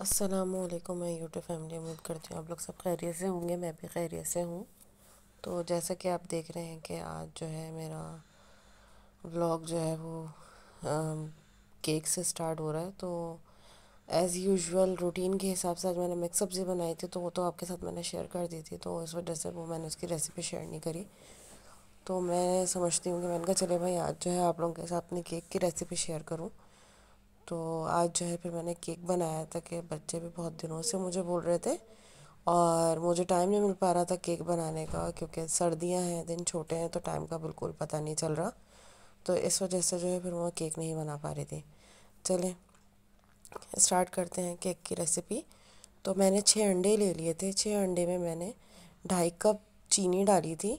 अस्सलाम वालेकुम मैं यूट्यूब फैमिली उम्मीद करती हूँ आप लोग सब खैरियत से होंगे मैं भी खैरियत से हूँ तो जैसा कि आप देख रहे हैं कि आज जो है मेरा व्लॉग जो है वो आ, केक से स्टार्ट हो रहा है तो एज़ यूजुअल रूटीन के हिसाब से आज मैंने मिक्स सब्ज़ी बनाई थी तो वो तो आपके साथ मैंने शेयर कर दी थी तो इस वजह से वो मैंने उसकी रेसिपी शेयर नहीं करी तो मैं समझती हूँ कि मैंने कहा चले भाई आज जो है आप लोगों के साथ अपनी केक की रेसिपी शेयर करूँ तो आज जो है फिर मैंने केक बनाया था कि बच्चे भी बहुत दिनों से मुझे बोल रहे थे और मुझे टाइम नहीं मिल पा रहा था केक बनाने का क्योंकि सर्दियां हैं दिन छोटे हैं तो टाइम का बिल्कुल पता नहीं चल रहा तो इस वजह से जो है फिर मैं केक नहीं बना पा रही थी चलें स्टार्ट करते हैं केक की रेसिपी तो मैंने छः अंडे ले लिए थे छः अंडे में मैंने ढाई कप चीनी डाली थी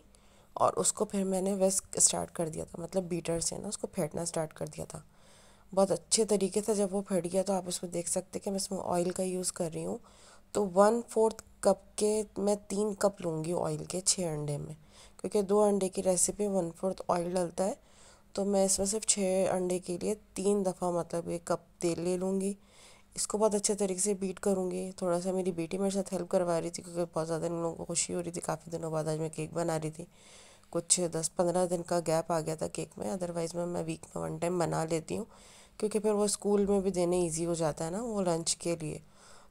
और उसको फिर मैंने वेस्क स्टार्ट कर दिया था मतलब बीटर से ना उसको फेंटना स्टार्ट कर दिया था बहुत अच्छे तरीके से जब वो फट गया तो आप इसमें देख सकते हैं कि मैं इसमें ऑयल का यूज़ कर रही हूँ तो वन फोर्थ कप के मैं तीन कप लूँगी ऑयल के छः अंडे में क्योंकि दो अंडे की रेसिपी वन फोर्थ ऑयल डलता है तो मैं इसमें सिर्फ छः अंडे के लिए तीन दफ़ा मतलब एक कप तेल ले लूँगी इसको बहुत अच्छे तरीके से बीट करूँगी थोड़ा सा मेरी बेटी मेरे साथ हेल्प करवा रही थी क्योंकि बहुत ज़्यादा इन लोगों को खुशी हो रही थी काफ़ी दिनों बाद आज मैं केक बना रही थी कुछ दस पंद्रह दिन का गैप आ गया था केक में अदरवाइज़ में मैं वीक में वन टाइम बना लेती हूँ क्योंकि फिर वो स्कूल में भी देने ईजी हो जाता है ना वो लंच के लिए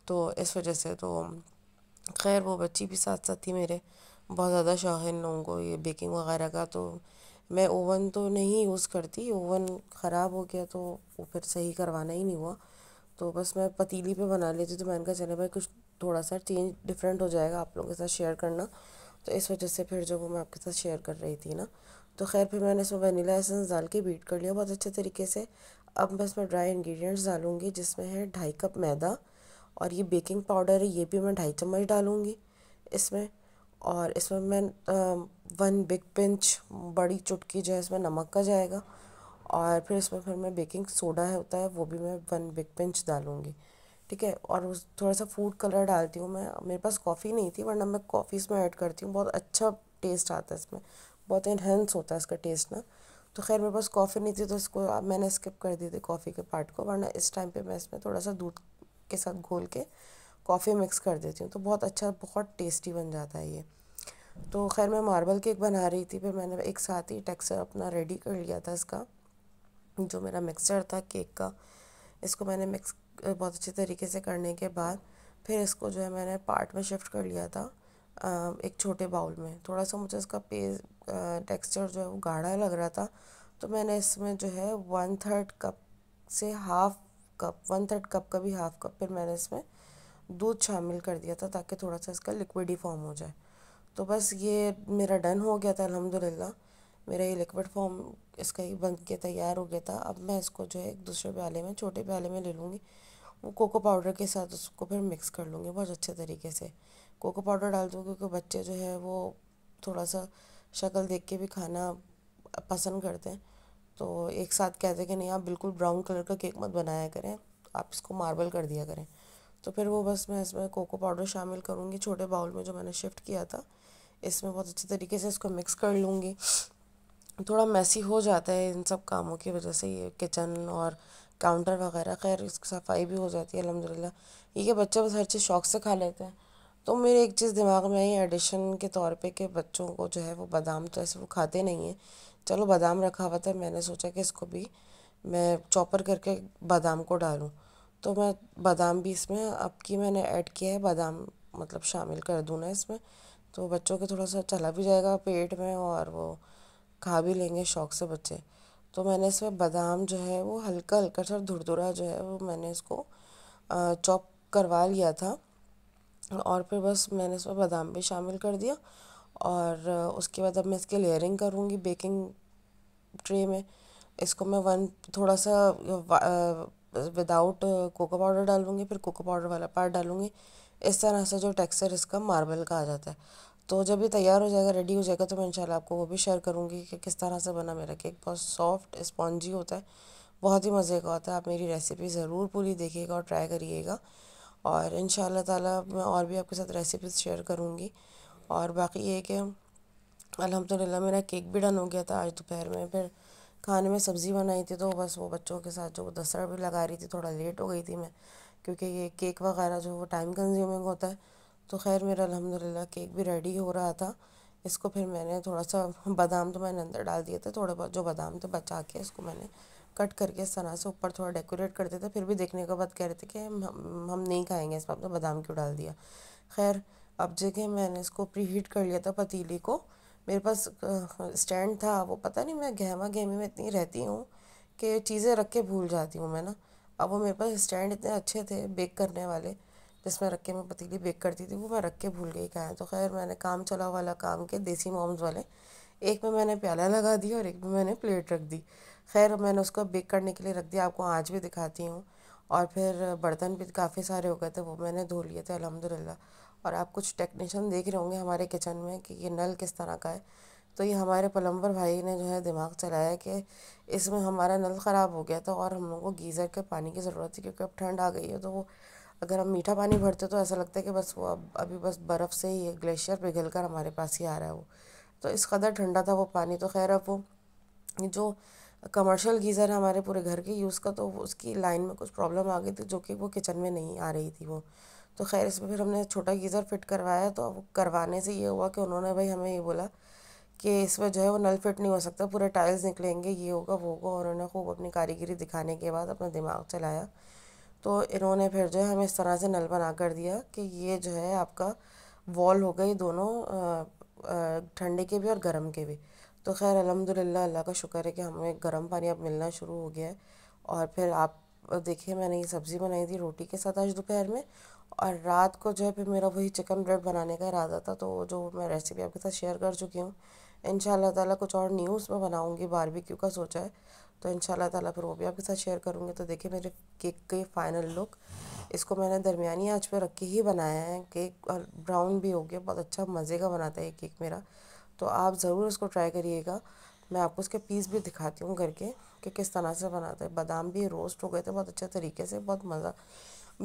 तो इस वजह से तो खैर वो बच्ची भी साथ साथ थी मेरे बहुत ज़्यादा शौक है इन लोगों को ये बेकिंग वगैरह का तो मैं ओवन तो नहीं यूज़ करती ओवन ख़राब हो गया तो वो फिर सही करवाना ही नहीं हुआ तो बस मैं पतीली पे बना लेती तो मैंने कहा चले भाई कुछ थोड़ा सा चेंज डिफरेंट हो जाएगा आप लोगों के साथ शेयर करना तो इस वजह से फिर जो वो मैं आपके साथ शेयर कर रही थी ना तो खैर फिर मैंने इसमें वनीला एसेंस डाल के बीट कर लिया बहुत अच्छे तरीके से अब मैं इसमें ड्राई इंग्रेडिएंट्स डालूंगी जिसमें है ढाई कप मैदा और ये बेकिंग पाउडर है ये भी मैं ढाई चम्मच डालूँगी इसमें और इसमें मैं वन बिग पिंच बड़ी चुटकी जो है इसमें नमक का जाएगा और फिर इसमें फिर मैं बेकिंग सोडा है होता है वो भी मैं वन बिग पिंच डालूँगी ठीक है और उस थोड़ा सा फूड कलर डालती हूँ मैं मेरे पास कॉफ़ी नहीं थी वरना मैं कॉफ़ी इसमें ऐड करती हूँ बहुत अच्छा टेस्ट आता है इसमें बहुत इन्हेंस होता है इसका टेस्ट ना तो खैर मेरे पास कॉफ़ी नहीं थी तो इसको मैंने स्किप कर दी थी कॉफ़ी के पार्ट को वरना इस टाइम पे मैं इसमें थोड़ा सा दूध के साथ घोल के कॉफ़ी मिक्स कर देती हूँ तो बहुत अच्छा बहुत टेस्टी बन जाता है ये तो खैर मैं मार्बल केक बना रही थी फिर मैंने एक साथ ही टेक्सर अपना रेडी कर लिया था इसका जो मेरा मिक्सचर था केक का इसको मैंने मिक्स बहुत अच्छे तरीके से करने के बाद फिर इसको जो है मैंने पार्ट में शिफ्ट कर लिया था एक छोटे बाउल में थोड़ा सा मुझे इसका पेस्ट टेक्सचर जो है वो गाढ़ा लग रहा था तो मैंने इसमें जो है वन थर्ड कप से half cup one third cup का भी हाफ कप फिर मैंने इसमें दूध शामिल कर दिया था ताकि थोड़ा सा इसका लिक्विड ही फॉर्म हो जाए तो बस ये मेरा डन हो गया था अलहमदिल्ला मेरा ये लिक्विड फॉर्म इसका ही बन के तैयार हो गया था अब मैं इसको जो है एक दूसरे प्याले में छोटे प्याले में ले लूँगी वो कोको पाउडर के साथ उसको फिर मिक्स कर लूँगी बहुत अच्छे तरीके से कोको पाउडर डाल दूँ क्योंकि बच्चे जो है वो थोड़ा सा शक्ल देख के भी खाना पसंद करते हैं तो एक साथ कहते हैं कि नहीं आप बिल्कुल ब्राउन कलर का केक मत बनाया करें आप इसको मार्बल कर दिया करें तो फिर वो बस मैं इसमें कोको पाउडर शामिल करूँगी छोटे बाउल में जो मैंने शिफ्ट किया था इसमें बहुत अच्छे तरीके से इसको मिक्स कर लूँगी थोड़ा मैसी हो जाता है इन सब कामों की वजह से ये किचन और काउंटर वगैरह खैर इसकी सफाई भी हो जाती है अलहमदिल्ला ये कि बच्चे बस हर चीज़ शौक से खा लेते हैं तो मेरे एक चीज़ दिमाग में आई एडिशन के तौर पे कि बच्चों को जो है वो बादाम तो ऐसे वो खाते नहीं हैं चलो बादाम रखा हुआ था मैंने सोचा कि इसको भी मैं चॉपर करके बादाम को डालूँ तो मैं बादाम भी इसमें अब की मैंने ऐड किया है बादाम मतलब शामिल कर दूँ ना इसमें तो बच्चों के थोड़ा सा चला भी जाएगा पेट में और वो खा भी लेंगे शौक से बच्चे तो मैंने इसमें बादाम जो है वो हल्का हल्का सा धुरधुरा जो है वो मैंने इसको चॉप करवा लिया था और फिर बस मैंने इसमें बादाम भी शामिल कर दिया और उसके बाद अब मैं इसकी लेयरिंग करूँगी बेकिंग ट्रे में इसको मैं वन थोड़ा सा विदाउट कोको पाउडर डालूँगी फिर कोको पाउडर वाला पार्ट डालूँगी इस तरह से जो टेक्सचर इसका मार्बल का आ जाता है तो जब ये तैयार हो जाएगा रेडी हो जाएगा तो मैं इंशाल्लाह आपको वो भी शेयर करूँगी कि किस तरह से बना मेरा केक बहुत सॉफ्ट स्पॉन्जी होता है बहुत ही मज़े का होता है आप मेरी रेसिपी ज़रूर पूरी देखिएगा और ट्राई करिएगा और इन ताला मैं और भी आपके साथ रेसिपीज़ शेयर करूँगी और बाकी ये कि अलहमदिल्ला मेरा केक भी डन हो गया था आज दोपहर में फिर खाने में सब्ज़ी बनाई थी तो बस वो बच्चों के साथ जो दसरा भी लगा रही थी थोड़ा लेट हो गई थी मैं क्योंकि ये केक वगैरह जो वो टाइम कंज्यूमिंग होता है तो खैर मेरा अलहमदिल्ला केक भी रेडी हो रहा था इसको फिर मैंने थोड़ा सा बादाम तो मैंने अंदर डाल दिए थे थोड़े बहुत जो बादाम थे बचा के इसको मैंने कट करके इस तरह से ऊपर थोड़ा डेकोरेट करते थे फिर भी देखने के बाद कह रहे थे कि हम हम नहीं खाएंगे इसमें आपने बादाम क्यों डाल दिया खैर अब जगह मैंने इसको प्री हीट कर लिया था पतीली को मेरे पास स्टैंड था वो पता नहीं मैं गहमा गहमी में इतनी रहती हूँ कि चीज़ें रख के भूल जाती हूँ मैं ना अब वो मेरे पास स्टैंड इतने अच्छे थे बेक करने वाले जिसमें रख के मैं पतीली बेक करती थी वो मैं रख के भूल गई खाया तो खैर मैंने काम चला वाला काम के देसी मोम्स वाले एक में मैंने प्याला लगा दिया और एक में मैंने प्लेट रख दी खैर मैंने उसको बेक करने के लिए रख दिया आपको आज भी दिखाती हूँ और फिर बर्तन भी काफ़ी सारे हो गए थे वो मैंने धो लिए थे अलहमदिल्ला और आप कुछ टेक्नीशियन देख रहे होंगे हमारे किचन में कि ये नल किस तरह का है तो ये हमारे पलम्बर भाई ने जो है दिमाग चलाया कि इसमें हमारा नल ख़राब हो गया था और हम लोगों को गीज़र के पानी की ज़रूरत थी क्योंकि अब ठंड आ गई है तो वो अगर हम मीठा पानी भरते तो ऐसा लगता है कि बस वो अब अभी बस बर्फ़ से ही ग्लेशियर पिघल कर हमारे पास ही आ रहा है वो तो इस कदर ठंडा था वो पानी तो खैर अब वो जो कमर्शियल गीज़र है हमारे पूरे घर के यूज़ का तो उसकी लाइन में कुछ प्रॉब्लम आ गई थी जो कि वो किचन में नहीं आ रही थी वो तो खैर इसमें फिर हमने छोटा गीज़र फिट करवाया तो अब करवाने से ये हुआ कि उन्होंने भाई हमें ये बोला कि इसमें जो है वो नल फिट नहीं हो सकता पूरे टाइल्स निकलेंगे ये होगा वो होगा और उन्होंने खूब अपनी कारीगरी दिखाने के बाद अपना दिमाग चलाया तो इन्होंने फिर जो है हमें इस तरह से नल बना कर दिया कि ये जो है आपका वॉल हो गई दोनों ठंडे के भी और गर्म के भी तो खैर अलहमदिल्ला अल्लाह का शुक्र है कि हमें गर्म पानी अब मिलना शुरू हो गया है और फिर आप देखिए मैंने ये सब्ज़ी बनाई थी रोटी के साथ आज दोपहर में और रात को जो है फिर मेरा वही चिकन ब्रेड बनाने का इरादा था तो जो मैं रेसिपी आपके साथ शेयर कर चुकी हूँ इन ताला कुछ और न्यूज़ में बनाऊँगी बारबेक्यू का सोचा है तो इन ताला फिर वो भी आपके साथ शेयर करूँगी तो देखिए मेरे केक के फाइनल लुक इसको मैंने दरमियानी आँच पर रख के ही बनाया है केक और ब्राउन भी हो गया बहुत अच्छा मज़े का बनाता है ये केक मेरा तो आप ज़रूर उसको ट्राई करिएगा मैं आपको उसके पीस भी दिखाती हूँ करके कि किस तरह से बनाते हैं बादाम भी रोस्ट हो गए थे बहुत अच्छे तरीके से बहुत मज़ा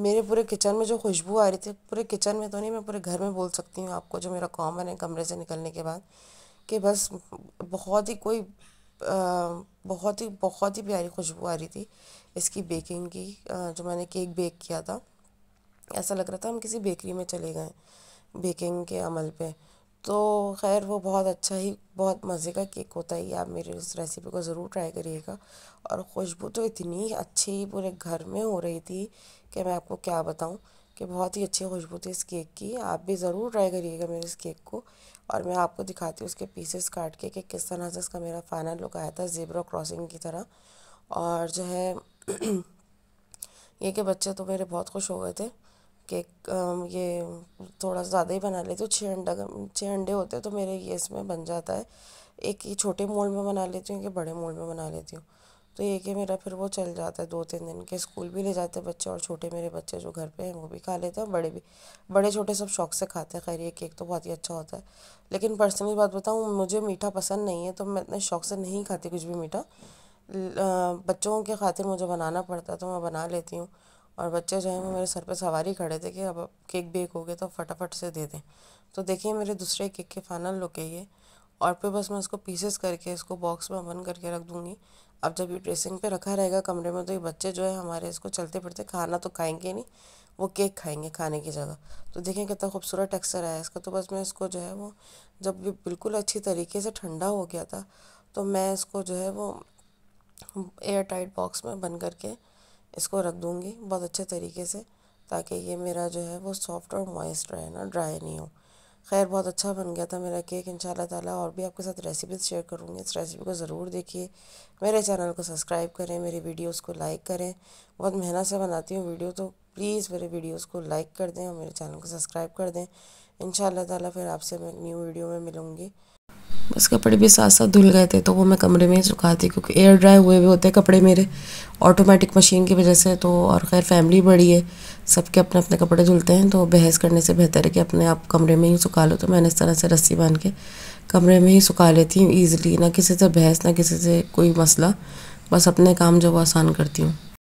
मेरे पूरे किचन में जो खुशबू आ रही थी पूरे किचन में तो नहीं मैं पूरे घर में बोल सकती हूँ आपको जो मेरा कॉमन है कमरे से निकलने के बाद कि बस बहुत ही कोई आ, बहुत ही बहुत ही प्यारी खुशबू आ रही थी इसकी बेकिंग की आ, जो मैंने केक बेक किया था ऐसा लग रहा था हम किसी बेकरी में चले गए बेकिंग के अमल पर तो खैर वो बहुत अच्छा ही बहुत मज़े का केक होता है आप मेरी उस रेसिपी को ज़रूर ट्राई करिएगा और खुशबू तो इतनी अच्छी पूरे घर में हो रही थी कि मैं आपको क्या बताऊं कि बहुत ही अच्छी खुशबू थी इस केक की आप भी ज़रूर ट्राई करिएगा मेरे इस केक को और मैं आपको दिखाती हूँ उसके पीसेस काट के कि किस तरह से इसका मेरा फाइनल लुक आया था जेबरा क्रॉसिंग की तरह और जो है ये कि बच्चे तो मेरे बहुत खुश हो गए थे कि ये थोड़ा ज़्यादा ही बना लेती हूँ छः अंडा छः अंडे होते हैं तो मेरे ये इसमें बन जाता है एक ये छोटे मोल में बना लेती हूँ एक बड़े मोल में बना लेती हूँ तो ये कि मेरा फिर वो चल जाता है दो तीन दिन के स्कूल भी ले जाते हैं बच्चे और छोटे मेरे बच्चे जो घर पे हैं वो भी खा लेते हैं बड़े भी बड़े छोटे सब शौक से खाते हैं खैर ये केक तो बहुत ही अच्छा होता है लेकिन पर्सनली बात बताऊँ मुझे मीठा पसंद नहीं है तो मैं इतने शौक से नहीं खाती कुछ भी मीठा बच्चों के खातिर मुझे बनाना पड़ता है तो मैं बना लेती हूँ और बच्चे जो है वो मेरे सर पे सवारी खड़े थे कि अब केक बेक हो गया तो फटाफट से दे दें तो देखिए मेरे दूसरे केक के फाइनल लुक है ये और फिर बस मैं इसको पीसेस करके इसको बॉक्स में बंद करके रख दूँगी अब जब ये ड्रेसिंग पे रखा रहेगा कमरे में तो ये बच्चे जो है हमारे इसको चलते फिरते खाना तो खाएंगे नहीं वो केक खाएंगे खाने की जगह तो देखें कितना खूबसूरत टेक्सचर आया इसका तो बस मैं इसको जो है वो जब ये बिल्कुल अच्छी तरीके से ठंडा हो गया था तो मैं इसको जो है वो एयर टाइट बॉक्स में बंद करके इसको रख दूँगी बहुत अच्छे तरीके से ताकि ये मेरा जो है वो सॉफ्ट और मॉइस्ट रहे ना ड्राई नहीं हो खैर बहुत अच्छा बन गया था मेरा केक इन ताला और भी आपके साथ रेसिपीज शेयर करूँगी इस रेसिपी को ज़रूर देखिए मेरे चैनल को सब्सक्राइब करें मेरी वीडियोस को लाइक करें बहुत मेहनत से बनाती हूँ वीडियो तो प्लीज़ मेरे वीडियोस को लाइक कर दें और मेरे चैनल को सब्सक्राइब कर दें इन ताला फिर आपसे मैं न्यू वीडियो में मिलूँगी बस कपड़े भी साथ साथ धुल गए थे तो वो मैं कमरे में ही सुखाती क्योंकि एयर ड्राई हुए भी होते हैं कपड़े मेरे ऑटोमेटिक मशीन की वजह से तो और खैर फैमिली बड़ी है सबके अपने अपने कपड़े धुलते हैं तो बहस करने से बेहतर है कि अपने आप कमरे में ही सुखा लो तो मैंने इस तरह से रस्सी बांध के कमरे में ही सुखा लेती हूँ ईज़िली ना किसी से बहस ना किसी से कोई मसला बस अपने काम जो वो आसान करती हूँ